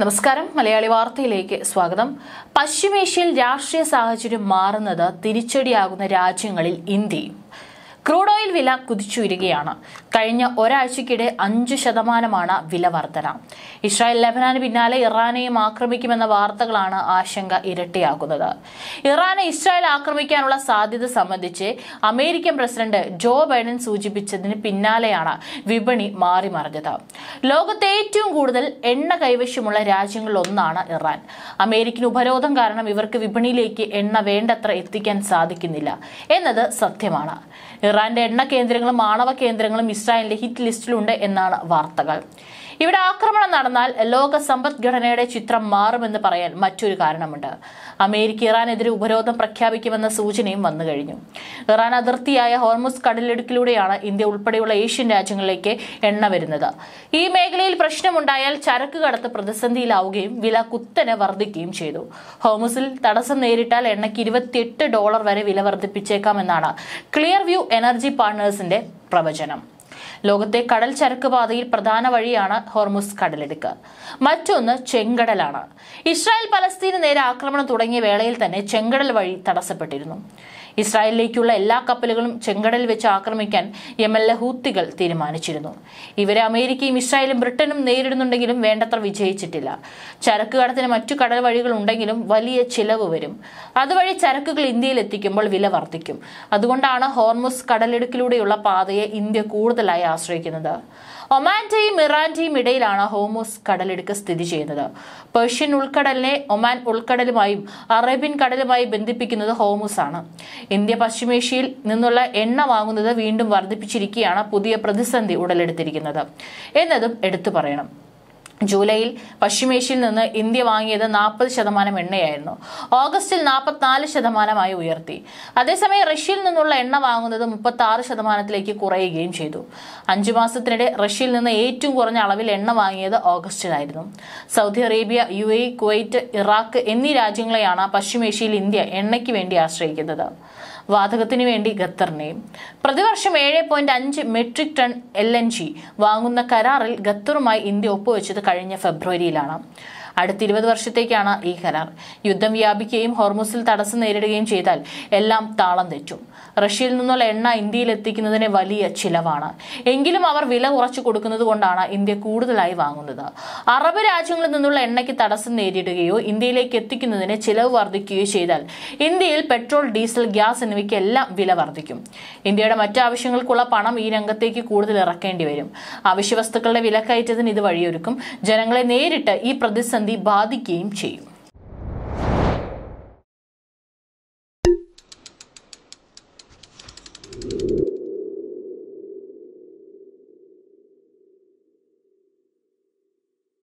നമസ്കാരം മലയാളി വാർത്തയിലേക്ക് സ്വാഗതം പശ്ചിമേഷ്യയിൽ രാഷ്ട്രീയ സാഹചര്യം മാറുന്നത് തിരിച്ചടിയാകുന്ന രാജ്യങ്ങളിൽ ഇന്ത്യയും ക്രൂഡ് ഓയിൽ വില കുതിച്ചുയരുകയാണ് കഴിഞ്ഞ ഒരാഴ്ചക്കിടെ അഞ്ച് ശതമാനമാണ് വില വർധന ഇസ്രായേൽ ലബനാന് പിന്നാലെ ഇറാനെയും ആക്രമിക്കുമെന്ന വാർത്തകളാണ് ആശങ്ക ഇരട്ടിയാക്കുന്നത് ഇറാനെ ഇസ്രായേൽ ആക്രമിക്കാനുള്ള സാധ്യത സംബന്ധിച്ച് അമേരിക്കൻ പ്രസിഡന്റ് ജോ ബൈഡൻ സൂചിപ്പിച്ചതിന് പിന്നാലെയാണ് വിപണി മാറിമറിഞ്ഞത് ലോകത്തെ ഏറ്റവും കൂടുതൽ എണ്ണ കൈവശമുള്ള രാജ്യങ്ങളിലൊന്നാണ് ഇറാൻ അമേരിക്കൻ ഉപരോധം കാരണം ഇവർക്ക് വിപണിയിലേക്ക് എണ്ണ വേണ്ടത്ര എത്തിക്കാൻ സാധിക്കുന്നില്ല എന്നത് സത്യമാണ് ഇറാന്റെ എണ്ണ കേന്ദ്രങ്ങളും ആണവ കേന്ദ്രങ്ങളും ഇസ്രായേലിന്റെ ഹിറ്റ് ലിസ്റ്റിലുണ്ട് എന്നാണ് വാർത്തകൾ ഇവിടെ ആക്രമണം നടന്നാൽ ലോക സമ്പദ്ഘടനയുടെ ചിത്രം മാറുമെന്ന് പറയാൻ മറ്റൊരു കാരണമുണ്ട് അമേരിക്ക ഇറാനെതിരെ ഉപരോധം പ്രഖ്യാപിക്കുമെന്ന സൂചനയും വന്നു കഴിഞ്ഞു ഇറാൻ അതിർത്തിയായ ഹോർമുസ് കടലിടുക്കിലൂടെയാണ് ഇന്ത്യ ഉൾപ്പെടെയുള്ള ഏഷ്യൻ രാജ്യങ്ങളിലേക്ക് എണ്ണ വരുന്നത് ഈ മേഖലയിൽ പ്രശ്നമുണ്ടായാൽ ചരക്ക് കടത്ത് പ്രതിസന്ധിയിലാവുകയും വില കുത്തനെ വർദ്ധിക്കുകയും ചെയ്തു ഹോമസിൽ തടസ്സം നേരിട്ടാൽ എണ്ണയ്ക്ക് ഇരുപത്തിയെട്ട് ഡോളർ വരെ വില വർദ്ധിപ്പിച്ചേക്കാമെന്നാണ് ക്ലിയർ വ്യൂ എന എനർജി പാർട്ണേഴ്സിന്റെ പ്രവചനം ലോകത്തെ കടൽ ചരക്ക് പാതയിൽ പ്രധാന വഴിയാണ് ഹോർമുസ് കടലിടുക്ക് മറ്റൊന്ന് ചെങ്കടലാണ് ഇസ്രായേൽ പലസ്തീന് നേരെ ആക്രമണം തുടങ്ങിയ വേളയിൽ തന്നെ ചെങ്കടൽ വഴി തടസ്സപ്പെട്ടിരുന്നു ഇസ്രായേലിലേക്കുള്ള എല്ലാ കപ്പലുകളും ചെങ്കടൽ വെച്ച് ആക്രമിക്കാൻ എ ഹൂത്തികൾ തീരുമാനിച്ചിരുന്നു ഇവരെ അമേരിക്കയും ഇസ്രായേലും ബ്രിട്ടനും നേരിടുന്നുണ്ടെങ്കിലും വേണ്ടത്ര വിജയിച്ചിട്ടില്ല ചരക്ക് കടത്തിന് മറ്റു കടൽ വഴികൾ ഉണ്ടെങ്കിലും വലിയ ചിലവ് വരും അതുവഴി ചരക്കുകൾ ഇന്ത്യയിൽ എത്തിക്കുമ്പോൾ വില വർദ്ധിക്കും അതുകൊണ്ടാണ് ഹോർമുസ് കടലിടുക്കിലൂടെയുള്ള പാതയെ ഇന്ത്യ കൂടുതലായി ആശ്രയിക്കുന്നത് ഒമാന്റെയും ഇറാന്റെയും ഇടയിലാണ് ഹോമോസ് കടലിടുക്ക് സ്ഥിതി ചെയ്യുന്നത് പേർഷ്യൻ ഉൾക്കടലിനെ ഒമാൻ ഉൾക്കടലുമായും അറേബ്യൻ കടലുമായി ബന്ധിപ്പിക്കുന്നത് ഹോമോസ് ആണ് ഇന്ത്യ പശ്ചിമേഷ്യയിൽ നിന്നുള്ള എണ്ണ വാങ്ങുന്നത് വീണ്ടും വർദ്ധിപ്പിച്ചിരിക്കുകയാണ് പുതിയ പ്രതിസന്ധി ഉടലെടുത്തിരിക്കുന്നത് എന്നതും എടുത്തു പറയണം ജൂലൈയിൽ പശ്ചിമേഷ്യയിൽ നിന്ന് ഇന്ത്യ വാങ്ങിയത് നാൽപ്പത് ശതമാനം എണ്ണയായിരുന്നു ഓഗസ്റ്റിൽ നാൽപ്പത്തിനാല് ശതമാനമായി ഉയർത്തി അതേസമയം റഷ്യയിൽ നിന്നുള്ള എണ്ണ വാങ്ങുന്നത് മുപ്പത്തി ആറ് ശതമാനത്തിലേക്ക് കുറയുകയും ചെയ്തു അഞ്ചു മാസത്തിനിടെ റഷ്യയിൽ നിന്ന് ഏറ്റവും കുറഞ്ഞ അളവിൽ എണ്ണ വാങ്ങിയത് ഓഗസ്റ്റിലായിരുന്നു Saudi Arabia U A Kuwait Iraq എന്നീ രാജ്യങ്ങളെയാണ് പശ്ചിമേഷ്യയിൽ ഇന്ത്യ എണ്ണയ്ക്ക് വേണ്ടി ആശ്രയിക്കുന്നത് വാതകത്തിനു വേണ്ടി ഖത്തറിനെയും പ്രതിവർഷം ഏഴ് പോയിന്റ് അഞ്ച് metric ton L N G വാങ്ങുന്ന കരാറിൽ ഖത്തറുമായി ഇന്ത്യ ഒപ്പുവെച്ചത് കഴിഞ്ഞ ഫെബ്രുവരിയിലാണ് അടുത്ത ഇരുപത് വർഷത്തേക്കാണ് ഈ കരാർ യുദ്ധം വ്യാപിക്കുകയും ഹോർമുസിൽ തടസ്സം നേരിടുകയും ചെയ്താൽ എല്ലാം താളം തെറ്റും റഷ്യയിൽ നിന്നുള്ള എണ്ണ ഇന്ത്യയിൽ എത്തിക്കുന്നതിന് വലിയ ചിലവാണ് എങ്കിലും അവർ വില കുറച്ചു കൊടുക്കുന്നത് കൊണ്ടാണ് ഇന്ത്യ കൂടുതലായി വാങ്ങുന്നത് അറബ് രാജ്യങ്ങളിൽ നിന്നുള്ള എണ്ണയ്ക്ക് തടസ്സം നേരിടുകയോ ഇന്ത്യയിലേക്ക് എത്തിക്കുന്നതിന് ചിലവ് വർദ്ധിക്കുകയോ ചെയ്താൽ ഇന്ത്യയിൽ പെട്രോൾ ഡീസൽ ഗ്യാസ് എന്നിവയ്ക്ക് എല്ലാം വില വർദ്ധിക്കും ഇന്ത്യയുടെ മറ്റാവശ്യങ്ങൾക്കുള്ള പണം ഈ രംഗത്തേക്ക് കൂടുതൽ ഇറക്കേണ്ടി വരും അവശ്യ വസ്തുക്കളുടെ വിലക്കയറ്റത്തിന് ഇത് വഴിയൊരുക്കും ജനങ്ങളെ നേരിട്ട് ഈ പ്രതിസന്ധി പന്തി ബാധിക്കുകയും ചെയ്യും